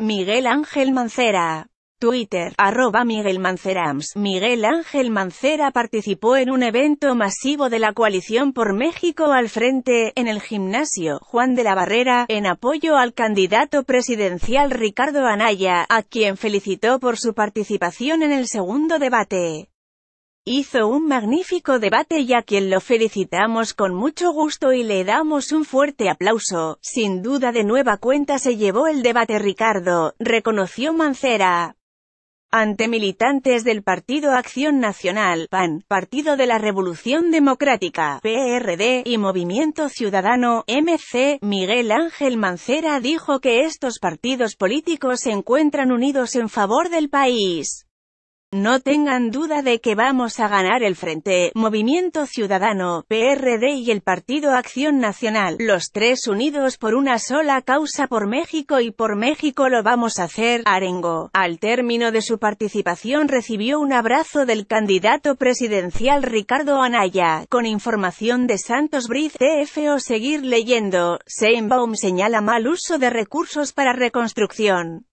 Miguel Ángel Mancera. Twitter, arroba Miguel Mancerams. Miguel Ángel Mancera participó en un evento masivo de la coalición por México al frente, en el gimnasio Juan de la Barrera, en apoyo al candidato presidencial Ricardo Anaya, a quien felicitó por su participación en el segundo debate. Hizo un magnífico debate y a quien lo felicitamos con mucho gusto y le damos un fuerte aplauso. Sin duda de nueva cuenta se llevó el debate Ricardo, reconoció Mancera. Ante militantes del Partido Acción Nacional, PAN, Partido de la Revolución Democrática, PRD y Movimiento Ciudadano, MC, Miguel Ángel Mancera dijo que estos partidos políticos se encuentran unidos en favor del país. No tengan duda de que vamos a ganar el Frente, Movimiento Ciudadano, PRD y el Partido Acción Nacional, los tres unidos por una sola causa por México y por México lo vamos a hacer, Arengo. Al término de su participación recibió un abrazo del candidato presidencial Ricardo Anaya, con información de Santos Briz TFO o seguir leyendo, Seinbaum señala mal uso de recursos para reconstrucción.